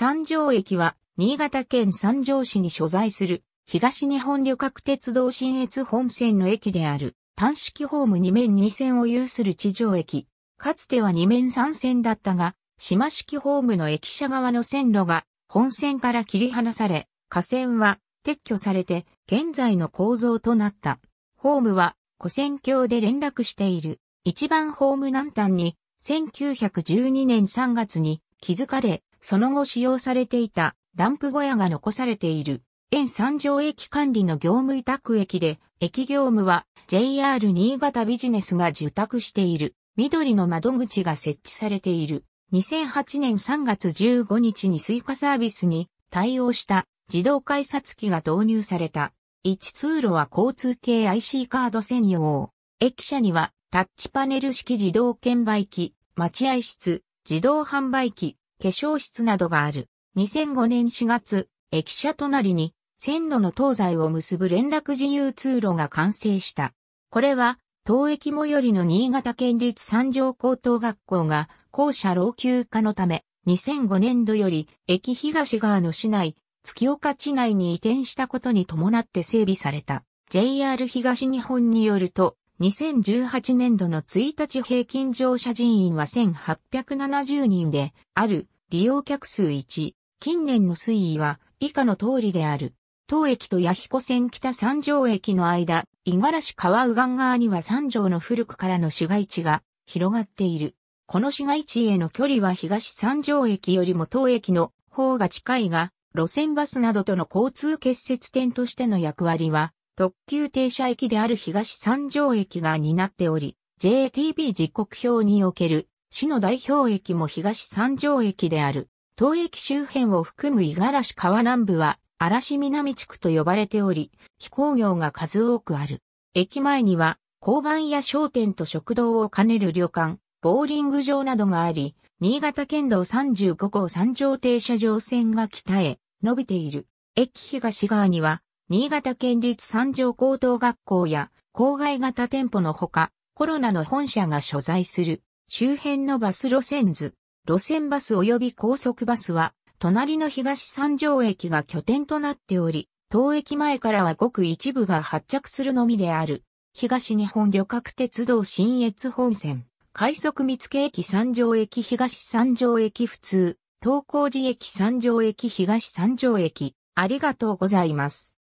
三条駅は、新潟県三条市に所在する、東日本旅客鉄道新越本線の駅である、単式ホーム2面2線を有する地上駅。かつては2面3線だったが、島式ホームの駅舎側の線路が、本線から切り離され、架線は撤去されて、現在の構造となった。ホームは、古線橋で連絡している。一番ホーム南端に、1912年3月に、築かれ、その後使用されていたランプ小屋が残されている。沿三条駅管理の業務委託駅で、駅業務は JR 新潟ビジネスが受託している。緑の窓口が設置されている。2008年3月15日にスイカサービスに対応した自動改札機が導入された。1通路は交通系 IC カード専用。駅舎にはタッチパネル式自動券売機、待合室、自動販売機、化粧室などがある。2005年4月、駅舎隣に線路の東西を結ぶ連絡自由通路が完成した。これは、当駅最寄りの新潟県立三条高等学校が校舎老朽化のため、2005年度より駅東側の市内、月岡地内に移転したことに伴って整備された。JR 東日本によると、2018年度の1日平均乗車人員は1870人である利用客数1。近年の推移は以下の通りである。当駅と八彦線北三条駅の間、五十嵐川右岸側には三条の古くからの市街地が広がっている。この市街地への距離は東三条駅よりも当駅の方が近いが、路線バスなどとの交通結節点としての役割は特急停車駅である東三条駅が担っており、JTB 時刻表における市の代表駅も東三条駅である。当駅周辺を含む五十嵐川南部は嵐南地区と呼ばれており、気行業が数多くある。駅前には交番や商店と食堂を兼ねる旅館、ボーリング場などがあり、新潟県道35号三条停車場線が北へ伸びている。駅東側には新潟県立三条高等学校や郊外型店舗のほか、コロナの本社が所在する周辺のバス路線図、路線バス及び高速バスは、隣の東三条駅が拠点となっており、当駅前からはごく一部が発着するのみである。東日本旅客鉄道新越本線、快速見附駅三条駅東三条駅普通、東高寺駅三条駅東三条駅、ありがとうございます。